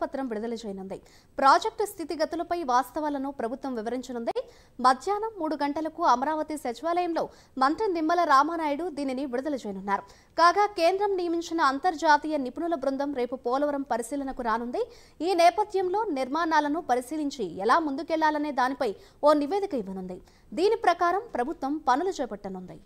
శ్వేతపత్రం విడుదల చేయనుంది ప్రాజెక్టు స్థితిగతులపై వాస్తవాలను ప్రభుత్వం వివరించనుంది మధ్యాహ్నం మూడు గంటలకు అమరావతి సచివాలయంలో మంత్రి నిమ్మల రామానాయుడు దీనిని విడుదల చేయనున్నారు కాగా కేంద్రం నియమించిన అంతర్జాతీయ నిపుణుల బృందం రేపు పోలవరం పరిశీలనకు రానుంది ఈ నేపథ్యంలో నిర్మాణాలను పరిశీలించి ఎలా ముందుకెళ్లాలనే దానిపై ఓ నివేదిక ఇవ్వనుంది దీని ప్రకారం ప్రభుత్వం పనులు చేపట్టనుంది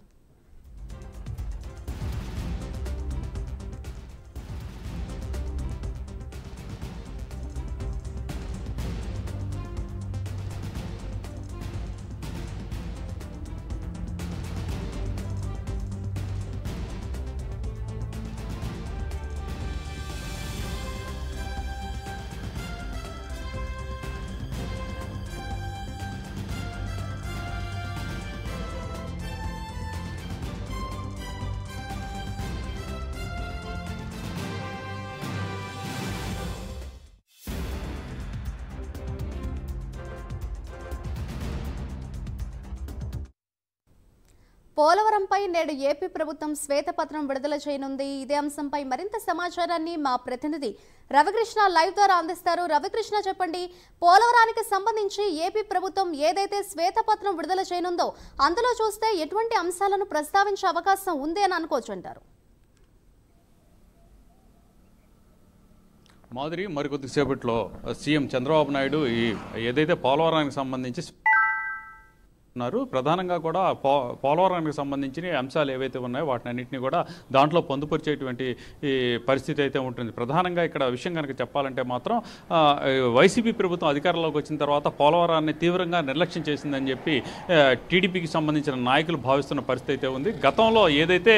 పోలవరంపై నేడు ఏపీ ప్రభుత్వం శ్వేతపత్రం విడుదల చేయనుంది ఇదే అంశంపై మరింత సమాచారాన్ని మా ప్రతినిధి రవికృష్ణ లైవ్ ద్వారా అందిస్తారు రవికృష్ణ చెప్పండి పోలవరానికి సంబంధించి ఏపీ ప్రభుత్వం ఏదైతే శ్వేతపత్రం విడుదల చేయనుందో అందులో చూస్తే ఎటువంటి అంశాలను ప్రస్తావించే అవకాశం ఉంది అని అనుకోవచ్చు అంటారు మాదిరి మరికొద్దిసేపట్లో సీఎం చంద్రబాబు నాయుడు ఈ ఏదైతే పోలవరానికి సంబంధించి ఉన్నారు ప్రధానంగా కూడా పోలవరానికి సంబంధించిన అంశాలు ఏవైతే ఉన్నాయో వాటిని అన్నింటినీ కూడా దాంట్లో పొందుపరిచేటువంటి ఈ పరిస్థితి అయితే ఉంటుంది ప్రధానంగా ఇక్కడ విషయం కనుక చెప్పాలంటే మాత్రం వైసీపీ ప్రభుత్వం అధికారంలోకి వచ్చిన తర్వాత పోలవరాన్ని తీవ్రంగా నిర్లక్ష్యం చేసిందని చెప్పి టీడీపీకి సంబంధించిన నాయకులు భావిస్తున్న పరిస్థితి అయితే ఉంది గతంలో ఏదైతే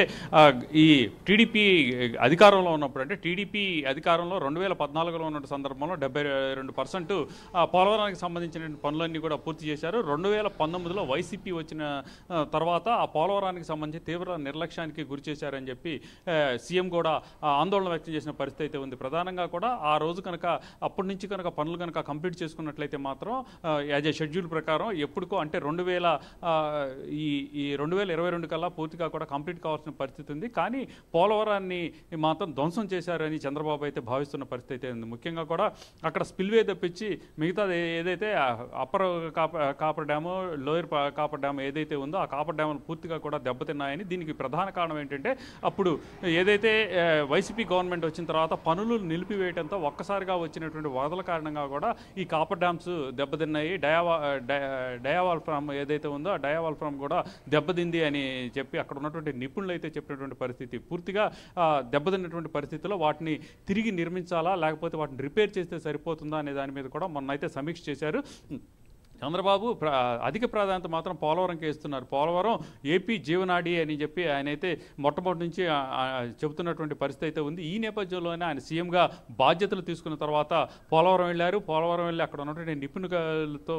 ఈ టీడీపీ అధికారంలో ఉన్నప్పుడు అంటే టీడీపీ అధికారంలో రెండు వేల పద్నాలుగులో ఉన్న సందర్భంలో డెబ్బై రెండు పర్సెంట్ పోలవరానికి సంబంధించిన పనులన్నీ కూడా పూర్తి చేశారు రెండు వేల పంతొమ్మిదిలో వైసీపీ వచ్చిన తర్వాత ఆ పోలవరానికి సంబంధించి తీవ్ర నిర్లక్ష్యానికి గురి చేశారని చెప్పి సీఎం కూడా ఆందోళన వ్యక్తం చేసిన పరిస్థితి అయితే ఉంది ప్రధానంగా కూడా ఆ రోజు కనుక అప్పటి నుంచి కనుక పనులు కనుక కంప్లీట్ చేసుకున్నట్లయితే మాత్రం యాజ్ ఏ షెడ్యూల్ ప్రకారం ఎప్పుడుకో అంటే రెండు వేల ఈ ఈ రెండు వేల ఇరవై రెండు కల్లా పూర్తిగా కూడా కంప్లీట్ కావాల్సిన పరిస్థితి ఉంది కానీ పోలవరాన్ని మాత్రం ధ్వంసం చేశారని చంద్రబాబు అయితే భావిస్తున్న పరిస్థితి అయితే ఉంది ముఖ్యంగా కూడా అక్కడ స్పిల్వే తెప్పించి మిగతా ఏదైతే upper coffer dam lower coffer dam ఏదైతే ఉందో ఆ కాపర్ డ్యాములు పూర్తిగా కూడా దెబ్బతిన్నాయని దీనికి ప్రధాన కారణం ఏంటంటే అప్పుడు ఏదైతే వైసీపీ గవర్నమెంట్ వచ్చిన తర్వాత పనులు నిలిపివేయడంతో ఒక్కసారిగా వచ్చినటువంటి వరదల కారణంగా కూడా ఈ కాపర్ డ్యామ్స్ దెబ్బతిన్నాయి డయావా డయావాల్ ఫ్రామ్ ఏదైతే ఉందో ఆ డయావాల్ ఫ్రామ్ కూడా దెబ్బతింది అని చెప్పి అక్కడ ఉన్నటువంటి నిపుణులు అయితే చెప్పినటువంటి పరిస్థితి పూర్తిగా దెబ్బతిన్నటువంటి పరిస్థితిలో వాటిని తిరిగి నిర్మించాలా లేకపోతే వాటిని రిపేర్ చేస్తే సరిపోతుందా అనే దాని మీద కూడా మొన్న అయితే సమీక్ష చేశారు చంద్రబాబు అధిక ప్రాధాన్యత మాత్రం పోలవరంకి కేస్తున్నారు పోలవరం ఏపీ జీవనాడి అని చెప్పి ఆయన అయితే మొట్టమొదటి నుంచి చెబుతున్నటువంటి పరిస్థితి అయితే ఉంది ఈ నేపథ్యంలోనే ఆయన సీఎంగా బాధ్యతలు తీసుకున్న తర్వాత పోలవరం వెళ్ళారు పోలవరం వెళ్ళి అక్కడ ఉన్నటువంటి నిపుణులతో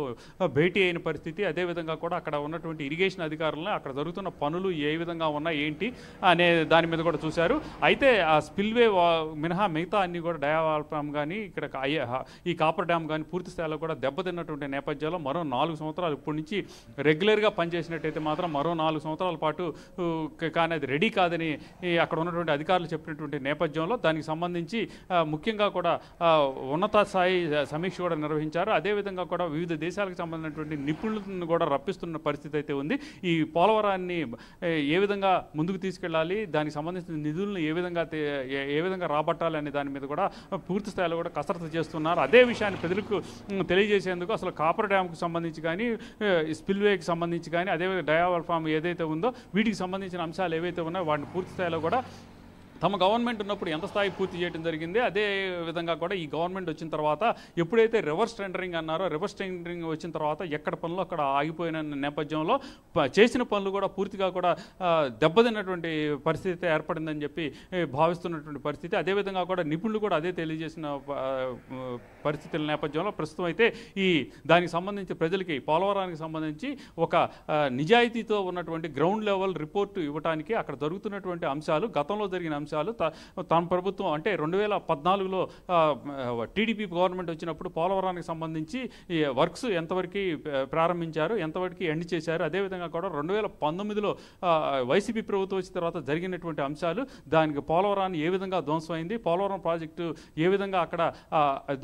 భేటీ అయిన పరిస్థితి అదేవిధంగా కూడా అక్కడ ఉన్నటువంటి ఇరిగేషన్ అధికారులను అక్కడ జరుగుతున్న పనులు ఏ విధంగా ఉన్నాయి ఏంటి అనే దాని మీద కూడా చూశారు అయితే ఆ స్పిల్వే మినహా మిగతా అన్ని కూడా డయావాల్పాం కానీ ఇక్కడ ఈ కాపర్ డ్యామ్ కానీ పూర్తి స్థాయిలో కూడా దెబ్బతిన్నటువంటి నేపథ్యంలో మరో నాలుగు సంవత్సరాలు ఇప్పటి నుంచి రెగ్యులర్గా పనిచేసినట్టయితే మాత్రం మరో నాలుగు సంవత్సరాల పాటు కానీ అది రెడీ కాదని అక్కడ ఉన్నటువంటి అధికారులు చెప్పినటువంటి నేపథ్యంలో దానికి సంబంధించి ముఖ్యంగా కూడా ఉన్నత స్థాయి సమీక్ష కూడా నిర్వహించారు అదేవిధంగా కూడా వివిధ దేశాలకు సంబంధించినటువంటి నిపుణులను కూడా రప్పిస్తున్న పరిస్థితి అయితే ఉంది ఈ పోలవరాన్ని ఏ విధంగా ముందుకు తీసుకెళ్ళాలి దానికి సంబంధించిన నిధులను ఏ విధంగా ఏ విధంగా రాబట్టాలి అనే దాని మీద కూడా పూర్తి స్థాయిలో కూడా కసరత్తు చేస్తున్నారు అదే విషయాన్ని ప్రజలకు తెలియజేసేందుకు అసలు కాపర్ డ్యామ్కు సంబంధించి కానీ స్పిల్వేకి సంబంధించి కానీ అదే డయా ఫామ్ ఏదైతే ఉందో వీటికి సంబంధించిన అంశాలు ఏవైతే ఉన్నాయో వాటిని పూర్తి స్థాయిలో కూడా తమ గవర్నమెంట్ ఉన్నప్పుడు ఎంత స్థాయి పూర్తి చేయడం జరిగింది అదే విధంగా కూడా ఈ గవర్నమెంట్ వచ్చిన తర్వాత ఎప్పుడైతే రివర్స్ టెండరింగ్ అన్నారో రివర్స్ టెండరింగ్ వచ్చిన తర్వాత ఎక్కడ పనులు అక్కడ ఆగిపోయిన నేపథ్యంలో చేసిన పనులు కూడా పూర్తిగా కూడా దెబ్బతిన్నటువంటి పరిస్థితి ఏర్పడిందని చెప్పి భావిస్తున్నటువంటి పరిస్థితి అదేవిధంగా కూడా నిపుణులు కూడా అదే తెలియజేసిన పరిస్థితుల నేపథ్యంలో ప్రస్తుతం అయితే ఈ దానికి సంబంధించి ప్రజలకి పోలవరానికి సంబంధించి ఒక నిజాయితీతో ఉన్నటువంటి గ్రౌండ్ లెవెల్ రిపోర్టు ఇవ్వడానికి అక్కడ జరుగుతున్నటువంటి అంశాలు గతంలో జరిగిన అంశాలు తమ ప్రభుత్వం అంటే రెండు వేల పద్నాలుగులో టీడీపీ గవర్నమెంట్ వచ్చినప్పుడు పోలవరానికి సంబంధించి వర్క్స్ ఎంతవరకు ప్రారంభించారు ఎంతవరకు ఎండ్ చేశారు అదేవిధంగా కూడా రెండు వేల పంతొమ్మిదిలో వైసీపీ ప్రభుత్వం వచ్చిన తర్వాత జరిగినటువంటి అంశాలు దానికి పోలవరాన్ని ఏ విధంగా ధ్వంసమైంది పోలవరం ప్రాజెక్టు ఏ విధంగా అక్కడ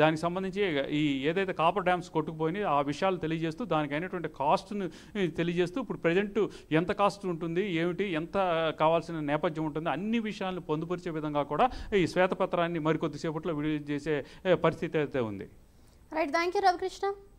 దానికి సంబంధించి ఈ ఏదైతే కాపర్ డ్యామ్స్ కొట్టుకుపోయినాయి ఆ విషయాలు తెలియజేస్తూ దానికైనటువంటి కాస్ట్ను తెలియజేస్తూ ఇప్పుడు ప్రజెంట్ ఎంత కాస్ట్ ఉంటుంది ఏమిటి ఎంత కావాల్సిన నేపథ్యం ఉంటుంది అన్ని విషయాలను పొందుపరిచే విధంగా కూడా ఈ శ్వేతపత్రాన్ని మరికొద్దిసేపట్లో విడుదల చేసే పరిస్థితి అయితే ఉంది రైట్ థ్యాంక్ యూ రవికృష్ణ